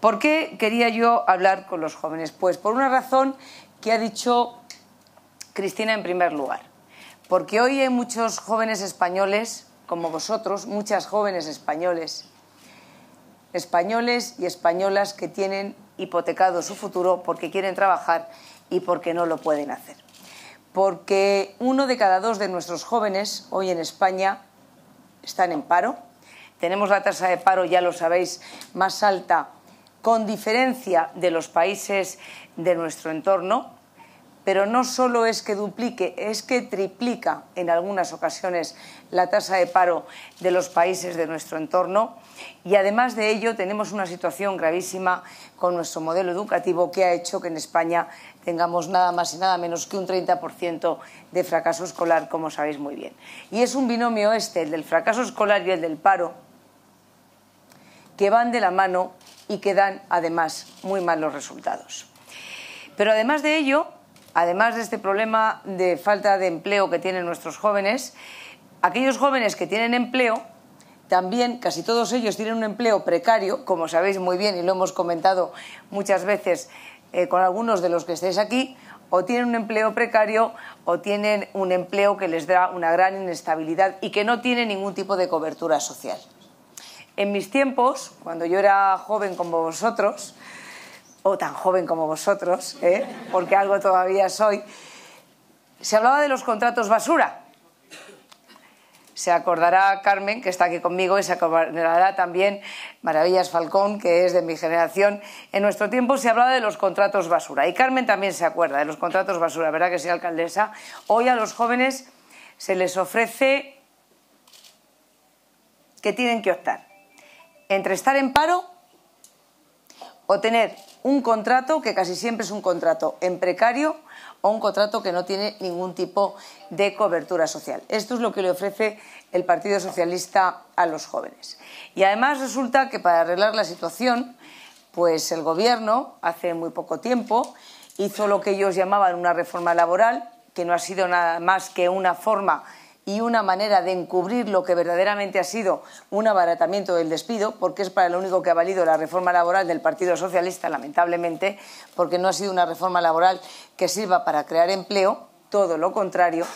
¿Por qué quería yo hablar con los jóvenes? Pues por una razón que ha dicho Cristina en primer lugar. Porque hoy hay muchos jóvenes españoles, como vosotros, muchas jóvenes españoles, españoles y españolas que tienen hipotecado su futuro porque quieren trabajar y porque no lo pueden hacer. Porque uno de cada dos de nuestros jóvenes hoy en España están en paro. Tenemos la tasa de paro, ya lo sabéis, más alta con diferencia de los países de nuestro entorno, pero no solo es que duplique, es que triplica en algunas ocasiones la tasa de paro de los países de nuestro entorno y además de ello tenemos una situación gravísima con nuestro modelo educativo que ha hecho que en España tengamos nada más y nada menos que un 30% de fracaso escolar, como sabéis muy bien. Y es un binomio este, el del fracaso escolar y el del paro, que van de la mano y que dan además muy malos resultados. Pero además de ello, además de este problema de falta de empleo que tienen nuestros jóvenes, aquellos jóvenes que tienen empleo, también casi todos ellos tienen un empleo precario, como sabéis muy bien y lo hemos comentado muchas veces eh, con algunos de los que estéis aquí, o tienen un empleo precario o tienen un empleo que les da una gran inestabilidad y que no tiene ningún tipo de cobertura social. En mis tiempos, cuando yo era joven como vosotros, o tan joven como vosotros, ¿eh? porque algo todavía soy, se hablaba de los contratos basura. Se acordará Carmen, que está aquí conmigo, y se acordará también Maravillas Falcón, que es de mi generación. En nuestro tiempo se hablaba de los contratos basura. Y Carmen también se acuerda de los contratos basura, ¿verdad que soy alcaldesa? Hoy a los jóvenes se les ofrece que tienen que optar entre estar en paro o tener un contrato que casi siempre es un contrato en precario o un contrato que no tiene ningún tipo de cobertura social. Esto es lo que le ofrece el Partido Socialista a los jóvenes. Y además resulta que para arreglar la situación, pues el gobierno hace muy poco tiempo hizo lo que ellos llamaban una reforma laboral, que no ha sido nada más que una forma y una manera de encubrir lo que verdaderamente ha sido un abaratamiento del despido, porque es para lo único que ha valido la reforma laboral del Partido Socialista, lamentablemente, porque no ha sido una reforma laboral que sirva para crear empleo, todo lo contrario.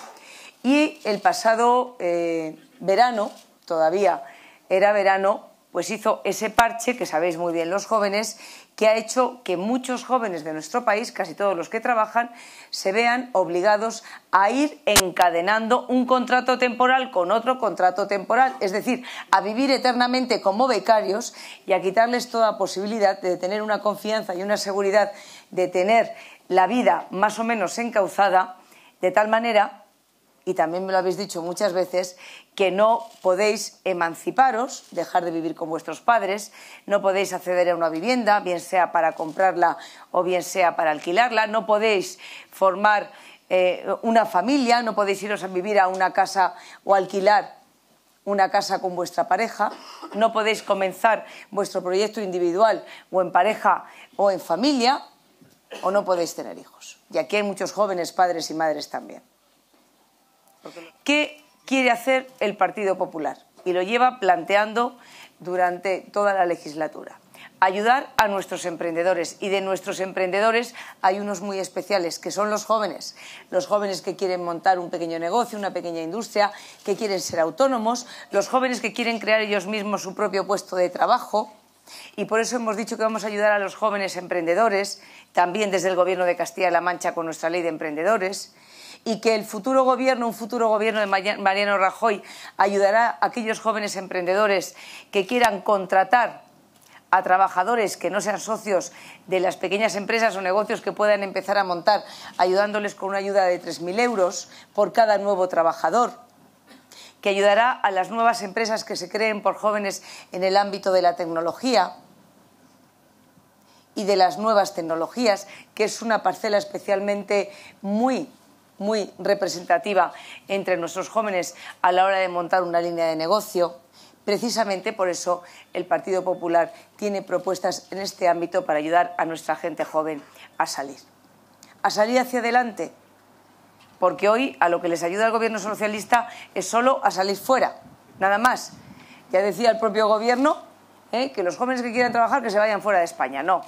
Y el pasado eh, verano, todavía era verano, pues hizo ese parche que sabéis muy bien los jóvenes que ha hecho que muchos jóvenes de nuestro país, casi todos los que trabajan, se vean obligados a ir encadenando un contrato temporal con otro contrato temporal, es decir, a vivir eternamente como becarios y a quitarles toda posibilidad de tener una confianza y una seguridad de tener la vida más o menos encauzada, de tal manera y también me lo habéis dicho muchas veces, que no podéis emanciparos, dejar de vivir con vuestros padres, no podéis acceder a una vivienda, bien sea para comprarla o bien sea para alquilarla, no podéis formar eh, una familia, no podéis iros a vivir a una casa o alquilar una casa con vuestra pareja, no podéis comenzar vuestro proyecto individual o en pareja o en familia, o no podéis tener hijos. Y aquí hay muchos jóvenes padres y madres también. ¿Qué quiere hacer el Partido Popular? Y lo lleva planteando durante toda la legislatura. Ayudar a nuestros emprendedores y de nuestros emprendedores hay unos muy especiales que son los jóvenes. Los jóvenes que quieren montar un pequeño negocio, una pequeña industria, que quieren ser autónomos, los jóvenes que quieren crear ellos mismos su propio puesto de trabajo. Y por eso hemos dicho que vamos a ayudar a los jóvenes emprendedores, también desde el Gobierno de Castilla-La Mancha con nuestra ley de emprendedores y que el futuro gobierno, un futuro gobierno de Mariano Rajoy, ayudará a aquellos jóvenes emprendedores que quieran contratar a trabajadores que no sean socios de las pequeñas empresas o negocios que puedan empezar a montar, ayudándoles con una ayuda de 3.000 euros por cada nuevo trabajador que ayudará a las nuevas empresas que se creen por jóvenes en el ámbito de la tecnología y de las nuevas tecnologías, que es una parcela especialmente muy muy representativa entre nuestros jóvenes a la hora de montar una línea de negocio. Precisamente por eso el Partido Popular tiene propuestas en este ámbito para ayudar a nuestra gente joven a salir. A salir hacia adelante, porque hoy a lo que les ayuda el gobierno socialista es solo a salir fuera, nada más. Ya decía el propio gobierno ¿eh? que los jóvenes que quieran trabajar que se vayan fuera de España. No,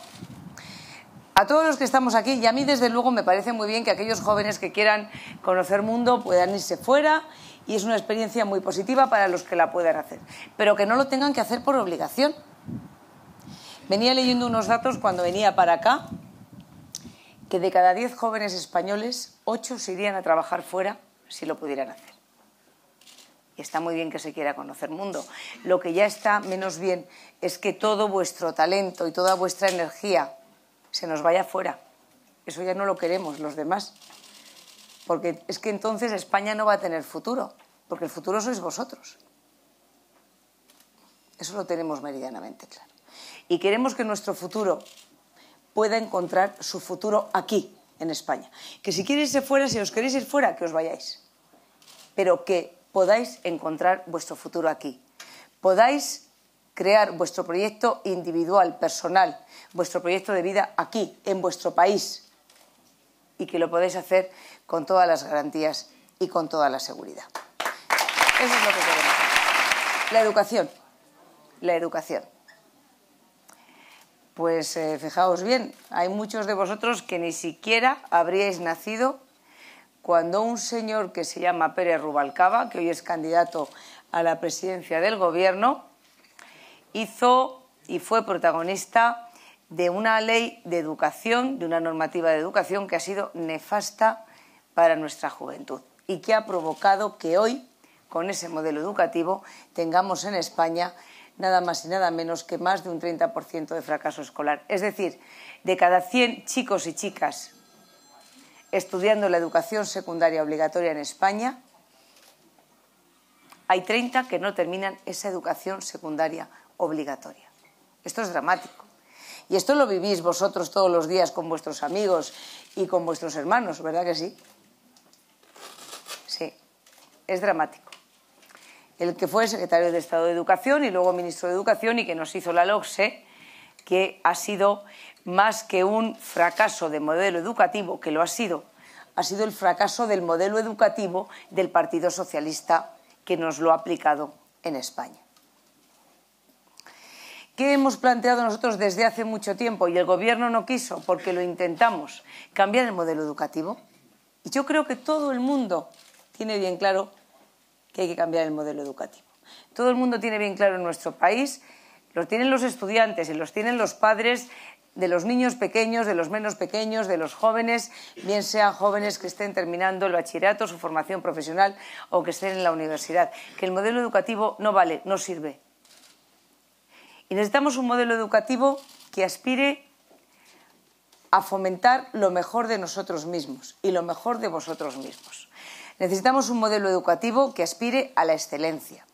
a todos los que estamos aquí y a mí desde luego me parece muy bien que aquellos jóvenes que quieran conocer mundo puedan irse fuera y es una experiencia muy positiva para los que la puedan hacer, pero que no lo tengan que hacer por obligación. Venía leyendo unos datos cuando venía para acá, que de cada 10 jóvenes españoles, 8 se irían a trabajar fuera si lo pudieran hacer. Y está muy bien que se quiera conocer mundo. Lo que ya está menos bien es que todo vuestro talento y toda vuestra energía se nos vaya fuera. Eso ya no lo queremos los demás. Porque es que entonces España no va a tener futuro, porque el futuro sois vosotros. Eso lo tenemos meridianamente claro. Y queremos que nuestro futuro pueda encontrar su futuro aquí, en España. Que si queréis irse fuera, si os queréis ir fuera, que os vayáis. Pero que podáis encontrar vuestro futuro aquí. Podáis crear vuestro proyecto individual, personal, vuestro proyecto de vida aquí, en vuestro país, y que lo podéis hacer con todas las garantías y con toda la seguridad. Eso es lo que queremos. La educación. La educación. Pues eh, fijaos bien, hay muchos de vosotros que ni siquiera habríais nacido cuando un señor que se llama Pérez Rubalcaba, que hoy es candidato a la presidencia del gobierno, hizo y fue protagonista de una ley de educación, de una normativa de educación que ha sido nefasta para nuestra juventud y que ha provocado que hoy, con ese modelo educativo, tengamos en España nada más y nada menos que más de un 30% de fracaso escolar. Es decir, de cada 100 chicos y chicas estudiando la educación secundaria obligatoria en España, hay 30 que no terminan esa educación secundaria obligatoria. Esto es dramático. Y esto lo vivís vosotros todos los días con vuestros amigos y con vuestros hermanos, ¿verdad que sí? Sí, es dramático. El que fue secretario de Estado de Educación y luego ministro de Educación y que nos hizo la LOCSE, que ha sido más que un fracaso de modelo educativo, que lo ha sido, ha sido el fracaso del modelo educativo del Partido Socialista que nos lo ha aplicado en España. ¿Qué hemos planteado nosotros desde hace mucho tiempo y el Gobierno no quiso porque lo intentamos? Cambiar el modelo educativo. Y yo creo que todo el mundo tiene bien claro que hay que cambiar el modelo educativo. Todo el mundo tiene bien claro en nuestro país, lo tienen los estudiantes y los tienen los padres de los niños pequeños, de los menos pequeños, de los jóvenes, bien sean jóvenes que estén terminando el bachillerato, su formación profesional o que estén en la universidad, que el modelo educativo no vale, no sirve, y necesitamos un modelo educativo que aspire a fomentar lo mejor de nosotros mismos y lo mejor de vosotros mismos. Necesitamos un modelo educativo que aspire a la excelencia.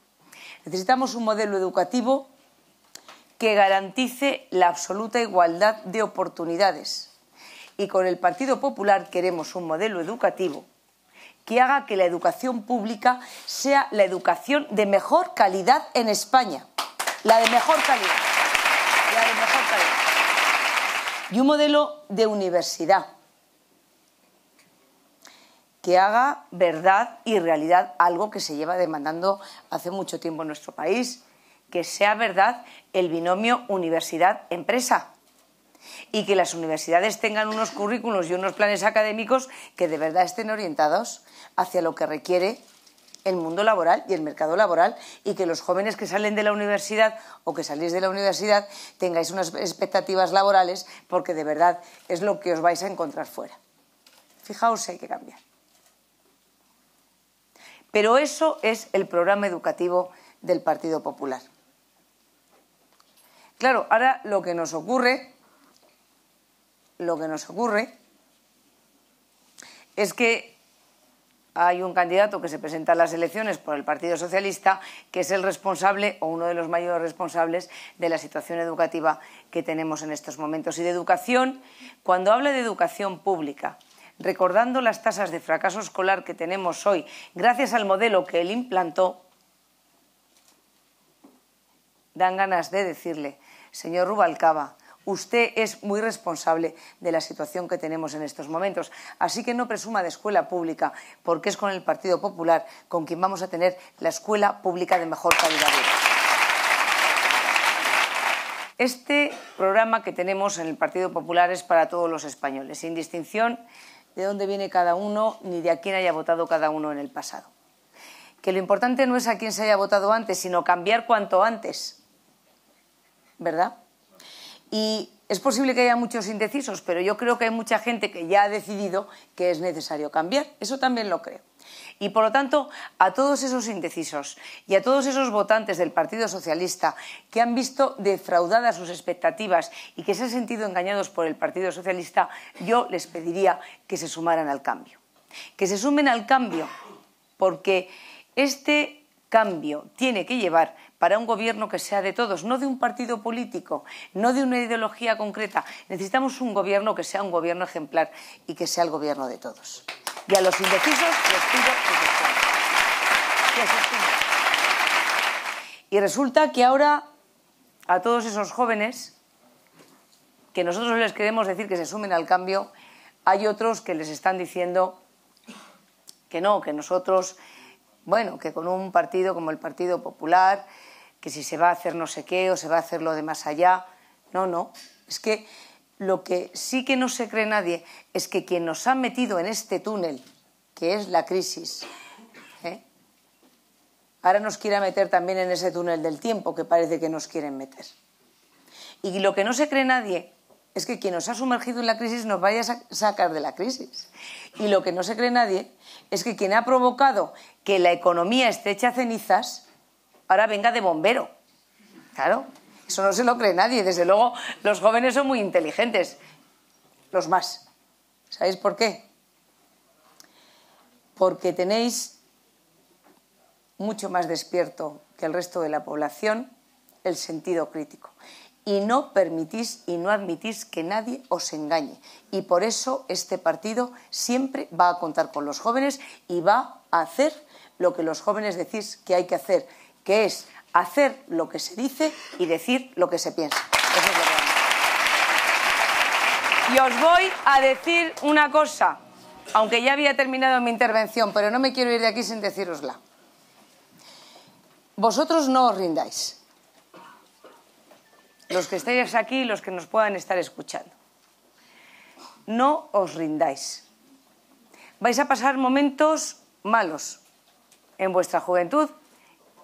Necesitamos un modelo educativo que garantice la absoluta igualdad de oportunidades. Y con el Partido Popular queremos un modelo educativo que haga que la educación pública sea la educación de mejor calidad en España la de mejor calidad. Y un modelo de universidad que haga verdad y realidad algo que se lleva demandando hace mucho tiempo en nuestro país, que sea verdad el binomio universidad-empresa y que las universidades tengan unos currículos y unos planes académicos que de verdad estén orientados hacia lo que requiere el mundo laboral y el mercado laboral y que los jóvenes que salen de la universidad o que salís de la universidad tengáis unas expectativas laborales porque de verdad es lo que os vais a encontrar fuera. Fijaos si hay que cambiar. Pero eso es el programa educativo del Partido Popular. Claro, ahora lo que nos ocurre, lo que nos ocurre es que hay un candidato que se presenta a las elecciones por el Partido Socialista que es el responsable o uno de los mayores responsables de la situación educativa que tenemos en estos momentos. Y de educación, cuando habla de educación pública, recordando las tasas de fracaso escolar que tenemos hoy gracias al modelo que él implantó, dan ganas de decirle, señor Rubalcaba, Usted es muy responsable de la situación que tenemos en estos momentos. Así que no presuma de escuela pública, porque es con el Partido Popular con quien vamos a tener la escuela pública de mejor calidad. Este programa que tenemos en el Partido Popular es para todos los españoles, sin distinción de dónde viene cada uno ni de a quién haya votado cada uno en el pasado. Que lo importante no es a quién se haya votado antes, sino cambiar cuanto antes. ¿Verdad? Y es posible que haya muchos indecisos, pero yo creo que hay mucha gente que ya ha decidido que es necesario cambiar. Eso también lo creo. Y por lo tanto, a todos esos indecisos y a todos esos votantes del Partido Socialista que han visto defraudadas sus expectativas y que se han sentido engañados por el Partido Socialista, yo les pediría que se sumaran al cambio. Que se sumen al cambio, porque este cambio tiene que llevar para un gobierno que sea de todos, no de un partido político, no de una ideología concreta. Necesitamos un gobierno que sea un gobierno ejemplar y que sea el gobierno de todos. Y a los indecisos les pido que se Y resulta que ahora a todos esos jóvenes que nosotros les queremos decir que se sumen al cambio, hay otros que les están diciendo que no, que nosotros bueno, que con un partido como el Partido Popular, que si se va a hacer no sé qué o se va a hacer lo de más allá, no, no. Es que lo que sí que no se cree nadie es que quien nos ha metido en este túnel, que es la crisis, ¿eh? ahora nos quiera meter también en ese túnel del tiempo que parece que nos quieren meter. Y lo que no se cree nadie es que quien nos ha sumergido en la crisis nos vaya a sacar de la crisis. Y lo que no se cree nadie es que quien ha provocado que la economía esté hecha cenizas, ahora venga de bombero. Claro, eso no se lo cree nadie. Desde luego, los jóvenes son muy inteligentes, los más. ¿Sabéis por qué? Porque tenéis mucho más despierto que el resto de la población el sentido crítico y no permitís y no admitís que nadie os engañe. Y por eso este partido siempre va a contar con los jóvenes y va a hacer lo que los jóvenes decís que hay que hacer, que es hacer lo que se dice y decir lo que se piensa. Eso es lo y os voy a decir una cosa, aunque ya había terminado mi intervención, pero no me quiero ir de aquí sin decirosla. Vosotros no os rindáis los que estéis aquí y los que nos puedan estar escuchando. No os rindáis. Vais a pasar momentos malos en vuestra juventud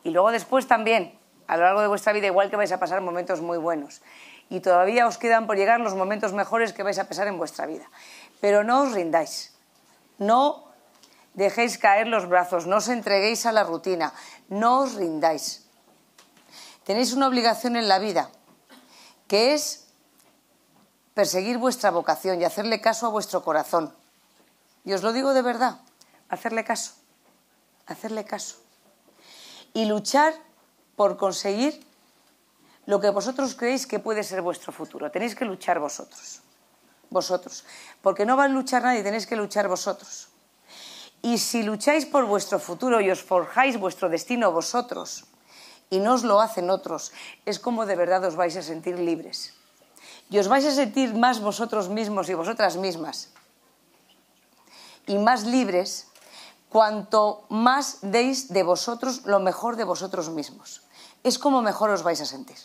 y luego después también, a lo largo de vuestra vida, igual que vais a pasar momentos muy buenos. Y todavía os quedan por llegar los momentos mejores que vais a pasar en vuestra vida. Pero no os rindáis. No dejéis caer los brazos, no os entreguéis a la rutina, no os rindáis. Tenéis una obligación en la vida que es perseguir vuestra vocación y hacerle caso a vuestro corazón. Y os lo digo de verdad, hacerle caso, hacerle caso. Y luchar por conseguir lo que vosotros creéis que puede ser vuestro futuro. Tenéis que luchar vosotros, vosotros. Porque no va a luchar nadie, tenéis que luchar vosotros. Y si lucháis por vuestro futuro y os forjáis vuestro destino vosotros, y no os lo hacen otros, es como de verdad os vais a sentir libres. Y os vais a sentir más vosotros mismos y vosotras mismas. Y más libres cuanto más deis de vosotros lo mejor de vosotros mismos. Es como mejor os vais a sentir.